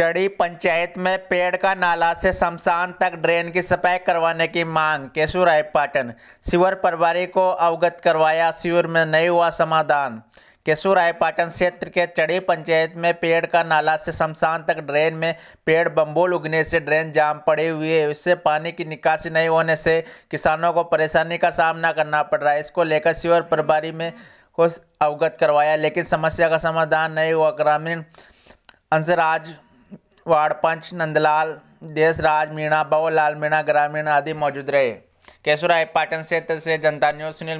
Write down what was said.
चड़ी पंचायत में पेड़ का नाला से शमशान तक ड्रेन की सफाई करवाने की मांग केशुराय पाटन शिवर प्रभारी को अवगत करवाया शिविर में नहीं हुआ समाधान केशुराय पाटन क्षेत्र के चढ़ी पंचायत में पेड़ का नाला से शमशान तक ड्रेन में पेड़ बम्बोल उगने से ड्रेन जाम पड़े हुए है इससे पानी की निकासी नहीं होने से किसानों को परेशानी का सामना करना पड़ रहा है इसको लेकर शिवर प्रभारी में को अवगत करवाया लेकिन समस्या का समाधान नहीं हुआ ग्रामीण अंशराज वार्ड पंच नंदलाल देशराज मीणा बहुलाल मीणा ग्रामीण आदि मौजूद रहे केशव पाटन क्षेत्र से जनता न्यूज सुनील